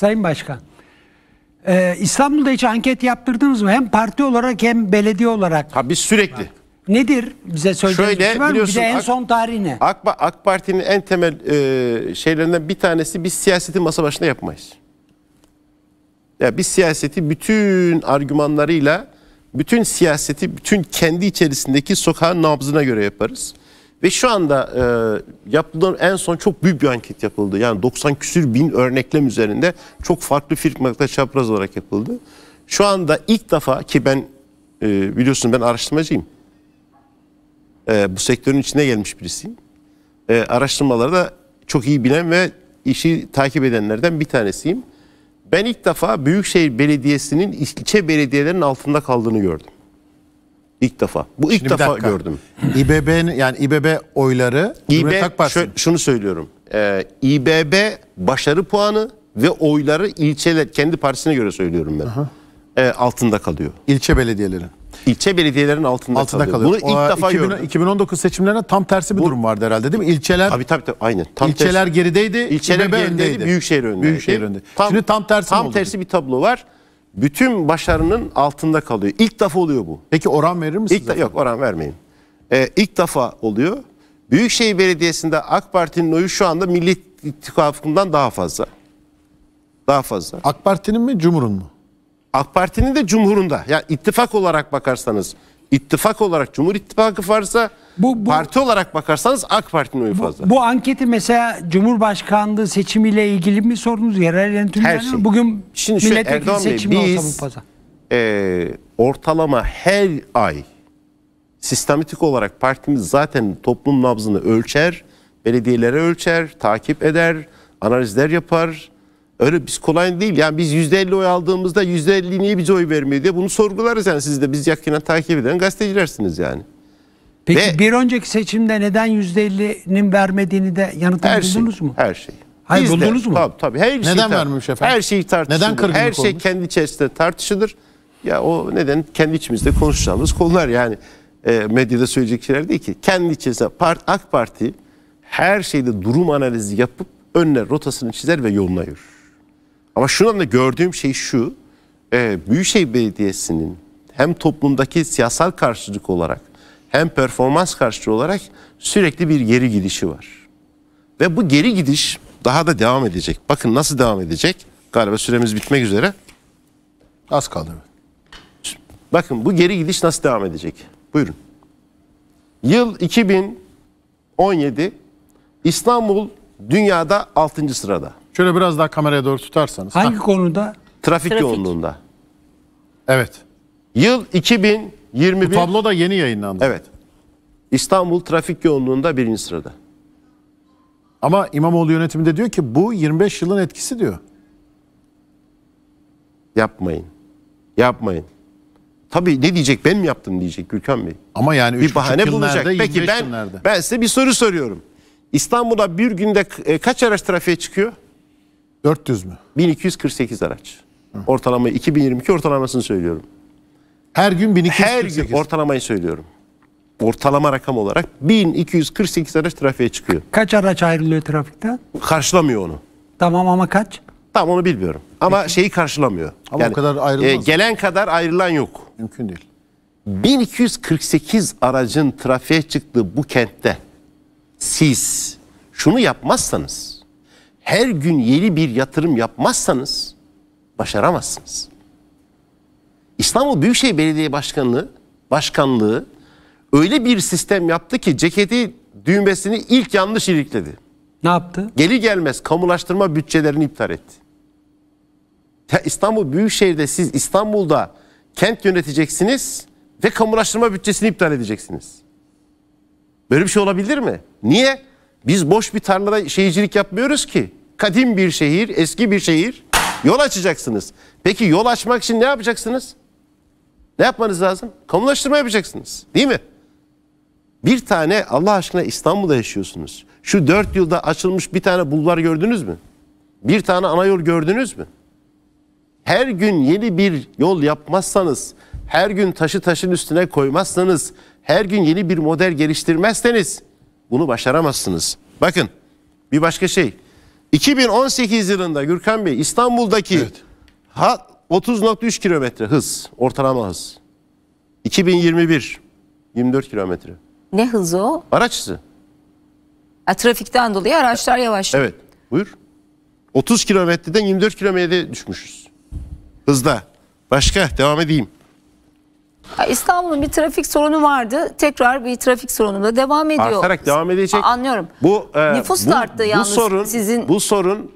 Sayın Başkan, e, İstanbul'da hiç anket yaptırdınız mı? Hem parti olarak hem belediye olarak. Ha biz sürekli. Nedir bize söyleyeceğiniz Şöyle, şey var Bir de biliyorsun, en AK- son tarihi ne? AK, AK Parti'nin en temel e, şeylerinden bir tanesi biz siyaseti masa başında yapmayız. Ya biz siyaseti bütün argümanlarıyla, bütün siyaseti, bütün kendi içerisindeki sokağın nabzına göre yaparız. Ve şu anda e, yapılan en son çok büyük bir anket yapıldı. Yani 90 küsür bin örneklem üzerinde çok farklı firmalarda çapraz olarak yapıldı. Şu anda ilk defa ki ben e, biliyorsun ben araştırmacıyım. E, bu sektörün içine gelmiş birisiyim. E, araştırmaları da çok iyi bilen ve işi takip edenlerden bir tanesiyim. Ben ilk defa Büyükşehir Belediyesi'nin ilçe belediyelerinin altında kaldığını gördüm. İlk defa. Bu ilk Şimdi defa gördüm. İBB'nin yani İBB oyları İBB, Cumhuriyet şö- şunu söylüyorum. Ee, İBB başarı puanı ve oyları ilçeler kendi partisine göre söylüyorum ben. Ee, altında kalıyor. İlçe belediyeleri. İlçe belediyelerin altında, Altında kalıyor. kalıyor. Bunu ilk defa 2000 gördüm. 2019 seçimlerine tam tersi bir durum vardı herhalde değil mi? İlçeler Tabii tabii tabii aynı. Tam tersi. İlçeler gerideydi, İlçeler İBB gerideydi, öndeydi. Büyükşehir öndeydi. Büyükşehir öndeydi. Şimdi tam tersi Tam oldu? tersi bir tablo var bütün başarının altında kalıyor. İlk defa oluyor bu. Peki oran verir misiniz? İlk, yok oran vermeyin. Ee, ilk defa oluyor. Büyükşehir Belediyesi'nde AK Parti'nin oyu şu anda Milli İttifakı'ndan daha fazla. Daha fazla. AK Parti'nin mi Cumhur'un mu? AK Parti'nin de Cumhur'unda. Ya yani ittifak olarak bakarsanız ittifak olarak Cumhur İttifakı varsa bu, bu, parti olarak bakarsanız AK Parti'nin oyu bu, fazla. Bu anketi mesela Cumhurbaşkanlığı seçimiyle ilgili mi sordunuz? Yerel yönetimler Her şey. mi? Bugün Şimdi şu Erdoğan seçimi Bey, biz, olsa bu pazar. E, ortalama her ay sistematik olarak partimiz zaten toplum nabzını ölçer, belediyelere ölçer, takip eder, analizler yapar Öyle biz kolay değil. Yani biz %50 oy aldığımızda %50 niye bize oy vermiyor diye bunu sorgularız yani siz de. Biz yakinen takip eden gazetecilersiniz yani. Peki Ve, bir önceki seçimde neden %50'nin vermediğini de yanıtladınız şey, mı? Her şey. Hayır biz buldunuz de, mu? Tabii tabii. Her şey neden şey, vermemiş efendim? Her şey tartışılır. Neden kırgınlık Her şey olmuş? kendi içerisinde tartışılır. Ya o neden kendi içimizde konuşacağımız konular yani e, medyada söyleyecek şeyler değil ki. Kendi içerisinde part, AK Parti her şeyde durum analizi yapıp önler rotasını çizer ve yoluna yürür. Ama şu da gördüğüm şey şu. E, Büyükşehir Belediyesi'nin hem toplumdaki siyasal karşılık olarak hem performans karşılığı olarak sürekli bir geri gidişi var. Ve bu geri gidiş daha da devam edecek. Bakın nasıl devam edecek? Galiba süremiz bitmek üzere. Az kaldı. Bakın bu geri gidiş nasıl devam edecek? Buyurun. Yıl 2017 İstanbul dünyada 6. sırada. Şöyle biraz daha kameraya doğru tutarsanız. Hangi ha. konuda? Trafik, Trafik yoğunluğunda. Evet. Yıl 2021. Bu tablo da yeni yayınlandı. Evet. İstanbul trafik yoğunluğunda birinci sırada. Ama İmamoğlu yönetiminde diyor ki bu 25 yılın etkisi diyor. Yapmayın. Yapmayın. Tabii ne diyecek ben mi yaptım diyecek Gülkan Bey. Ama yani bir bahane bulacak. Peki ben ben size bir soru soruyorum. İstanbul'da bir günde e, kaç araç trafiğe çıkıyor? 400 mü? 1248 araç. Hı. Ortalama 2022 ortalamasını söylüyorum. Her gün 1248. Her gün ortalamayı söylüyorum. Ortalama rakam olarak 1248 araç trafiğe çıkıyor. Kaç araç ayrılıyor trafikten? Karşılamıyor onu. Tamam ama kaç? Tamam, onu bilmiyorum. Ama Peki. şeyi karşılamıyor. Ama yani, o kadar ayrılmaz. E, gelen kadar ayrılan yok. Mümkün değil. 1248 aracın trafiğe çıktığı bu kentte siz şunu yapmazsanız her gün yeni bir yatırım yapmazsanız başaramazsınız. İstanbul Büyükşehir Belediye Başkanlığı başkanlığı öyle bir sistem yaptı ki ceketi düğmesini ilk yanlış ilikledi. Ne yaptı? Geri gelmez kamulaştırma bütçelerini iptal etti. İstanbul Büyükşehir'de siz İstanbul'da kent yöneteceksiniz ve kamulaştırma bütçesini iptal edeceksiniz. Böyle bir şey olabilir mi? Niye? Biz boş bir tarlada şeycilik yapmıyoruz ki kadim bir şehir, eski bir şehir. Yol açacaksınız. Peki yol açmak için ne yapacaksınız? Ne yapmanız lazım? Kamulaştırma yapacaksınız. Değil mi? Bir tane Allah aşkına İstanbul'da yaşıyorsunuz. Şu dört yılda açılmış bir tane bulvar gördünüz mü? Bir tane ana yol gördünüz mü? Her gün yeni bir yol yapmazsanız, her gün taşı taşın üstüne koymazsanız, her gün yeni bir model geliştirmezseniz bunu başaramazsınız. Bakın bir başka şey. 2018 yılında Gürkan Bey İstanbul'daki evet. 30.3 kilometre hız, ortalama hız. 2021 24 kilometre. Ne hızı o? Araç hızı. Ha, trafikten dolayı araçlar yavaş. Evet. Buyur. 30 kilometreden 24 kilometreye düşmüşüz. Hızda. Başka devam edeyim. İstanbul'un bir trafik sorunu vardı. Tekrar bir trafik sorununda devam ediyor. Artarak devam edecek. Anlıyorum. Bu e, nüfus bu, arttı yalnız bu sorun, sizin. Bu sorun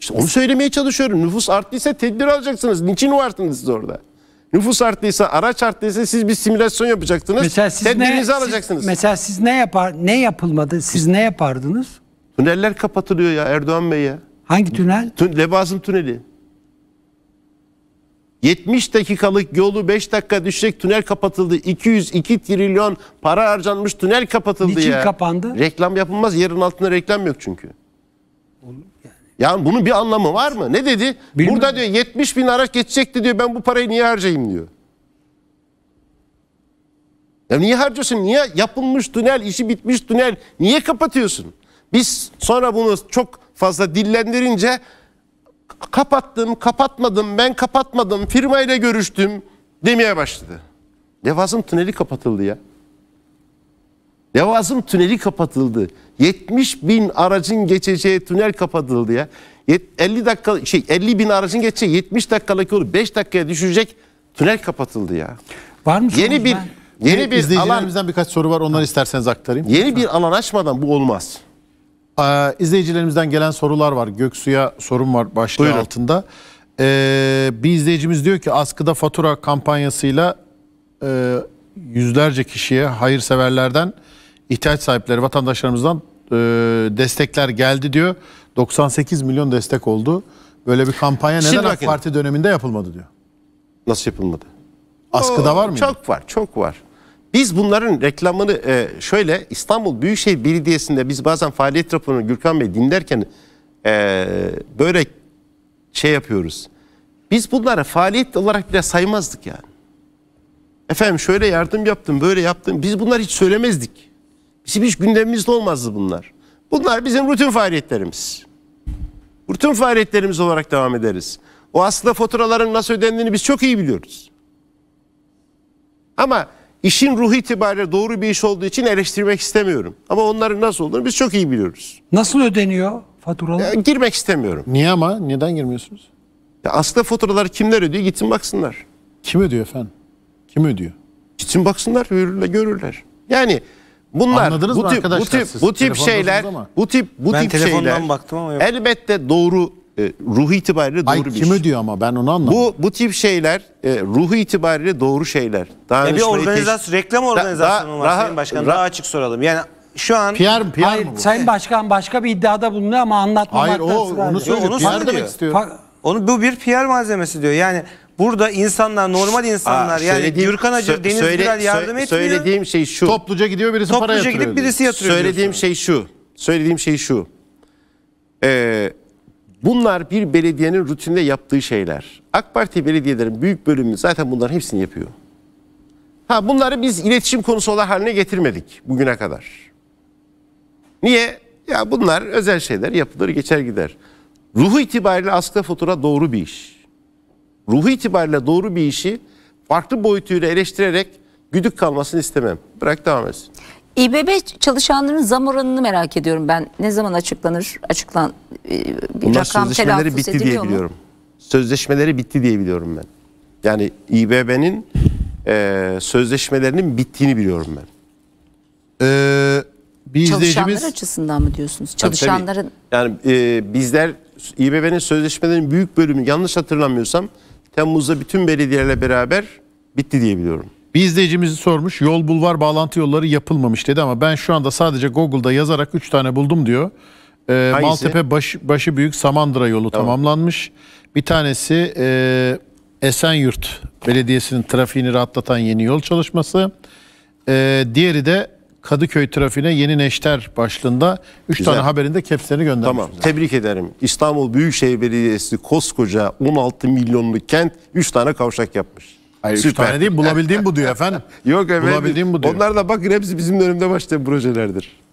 işte onu söylemeye çalışıyorum. Nüfus arttıysa tedbir alacaksınız. Niçin varsınız siz orada? Nüfus arttıysa, araç arttıysa siz bir simülasyon yapacaktınız. Mesela siz tedbirinizi ne, alacaksınız. Siz, mesela siz ne yapar ne yapılmadı? Siz ne yapardınız? Tüneller kapatılıyor ya Erdoğan Bey'e. Hangi tünel? Tün, Lebazım Tüneli. 70 dakikalık yolu 5 dakika düşecek tünel kapatıldı. 202 trilyon para harcanmış tünel kapatıldı Niçin ya. kapandı? Reklam yapılmaz. Yerin altında reklam yok çünkü. yani. Yani bunun bir anlamı var mı? Ne dedi? Bilmiyorum. Burada diyor 70 bin araç geçecekti diyor. Ben bu parayı niye harcayayım diyor. Ya niye harcıyorsun? Niye yapılmış tünel, işi bitmiş tünel niye kapatıyorsun? Biz sonra bunu çok fazla dillendirince kapattım, kapatmadım, ben kapatmadım, firmayla görüştüm demeye başladı. Levazım tüneli kapatıldı ya. Levazım tüneli kapatıldı. 70 bin aracın geçeceği tünel kapatıldı ya. 50 dakika şey 50 bin aracın geçeceği 70 dakikalık yolu 5 dakikaya düşecek tünel kapatıldı ya. Var mı yeni bir ben? yeni bir alan birkaç soru var onları isterseniz aktarayım. Yeni bir alan açmadan bu olmaz. Ee, izleyicilerimizden gelen sorular var. Göksu'ya sorum var başlığı Buyurun. altında. Ee, bir izleyicimiz diyor ki askıda fatura kampanyasıyla e, yüzlerce kişiye hayırseverlerden ihtiyaç sahipleri vatandaşlarımızdan e, destekler geldi diyor. 98 milyon destek oldu. Böyle bir kampanya neden Şimdi AK Parti döneminde yapılmadı diyor. Nasıl yapılmadı? Askıda var mı? Çok var, çok var. Biz bunların reklamını e, şöyle İstanbul Büyükşehir Belediyesi'nde biz bazen faaliyet raporunu Gürkan Bey dinlerken e, böyle şey yapıyoruz. Biz bunlara faaliyet olarak bile saymazdık yani. Efendim şöyle yardım yaptım, böyle yaptım. Biz bunları hiç söylemezdik. Bizim hiç gündemimizde olmazdı bunlar. Bunlar bizim rutin faaliyetlerimiz. Rutin faaliyetlerimiz olarak devam ederiz. O aslında faturaların nasıl ödendiğini biz çok iyi biliyoruz. Ama İşin ruhu itibariyle doğru bir iş olduğu için eleştirmek istemiyorum. Ama onların nasıl olduğunu biz çok iyi biliyoruz. Nasıl ödeniyor faturalar? E, girmek istemiyorum. Niye ama? Neden girmiyorsunuz? Ya aslında faturaları kimler ödüyor? Gitsin baksınlar. Kim ödüyor efendim? Kim ödüyor? Gitsin baksınlar, görürler. görürler. Yani bunlar Anladınız bu tip, bu tip, bu tip şeyler, bu tip bu ben tip şeyler. baktım ama yok. Elbette doğru e, ruhu itibariyle doğru Ay, bir kimi iş. diyor ama ben onu anlamadım. Bu bu tip şeyler e, ruhu itibariyle doğru şeyler. e bir organizasyon, reklam organizasyonu da, var daha, Sayın Başkan. Ra, daha açık soralım. Yani şu an PR, PR hayır, mı bu? Sayın Başkan başka bir iddiada bulunuyor ama anlatmamakta Hayır o onu söylüyor. Onu PR demek istiyor. onu bu bir PR malzemesi diyor. Yani burada insanlar normal insanlar Aa, yani Gürkan Acı, Deniz söyle, Birel yardım etmiyor. Söylediğim şey şu. Topluca gidiyor birisi Topluca para yatırıyor. Topluca gidip birisi yatırıyor. Söylediğim diyorsun. şey şu. Söylediğim şey şu. Eee Bunlar bir belediyenin rutinde yaptığı şeyler. AK Parti belediyelerin büyük bölümü zaten bunların hepsini yapıyor. Ha bunları biz iletişim konusu olarak haline getirmedik bugüne kadar. Niye? Ya bunlar özel şeyler yapılır geçer gider. Ruhu itibariyle asgari fatura doğru bir iş. Ruhu itibariyle doğru bir işi farklı boyutuyla eleştirerek güdük kalmasını istemem. Bırak devam etsin. İBB çalışanların zam oranını merak ediyorum ben. Ne zaman açıklanır? Açıklan e, bir Bunlar rakam sözleşmeleri bitti diye mu? biliyorum. Sözleşmeleri bitti diye biliyorum ben. Yani İBB'nin e, sözleşmelerinin bittiğini biliyorum ben. Ee, bir Çalışanlar açısından mı diyorsunuz? Çalışanların tabii. yani e, bizler İBB'nin sözleşmelerinin büyük bölümü yanlış hatırlamıyorsam Temmuz'da bütün belediyelerle beraber bitti diye biliyorum. Bir izleyicimiz sormuş yol bulvar bağlantı yolları yapılmamış dedi ama ben şu anda sadece Google'da yazarak 3 tane buldum diyor. Ee, Maltepe baş, başı büyük Samandıra yolu Tamam. tamamlanmış. Bir tanesi e, Esenyurt Belediyesi'nin trafiğini rahatlatan yeni yol çalışması. E, diğeri de Kadıköy trafiğine yeni Neşter başlığında 3 tane haberinde kepslerini göndermiş. Tamam tebrik ederim. İstanbul Büyükşehir Belediyesi koskoca 16 milyonlu kent 3 tane kavşak yapmış. Hayır, Süper. tane değil bulabildiğim bu diyor efendim. Yok efendim. Bulabildiğim bu diyor. Onlar da bak hepsi bizim önümde başlayan projelerdir.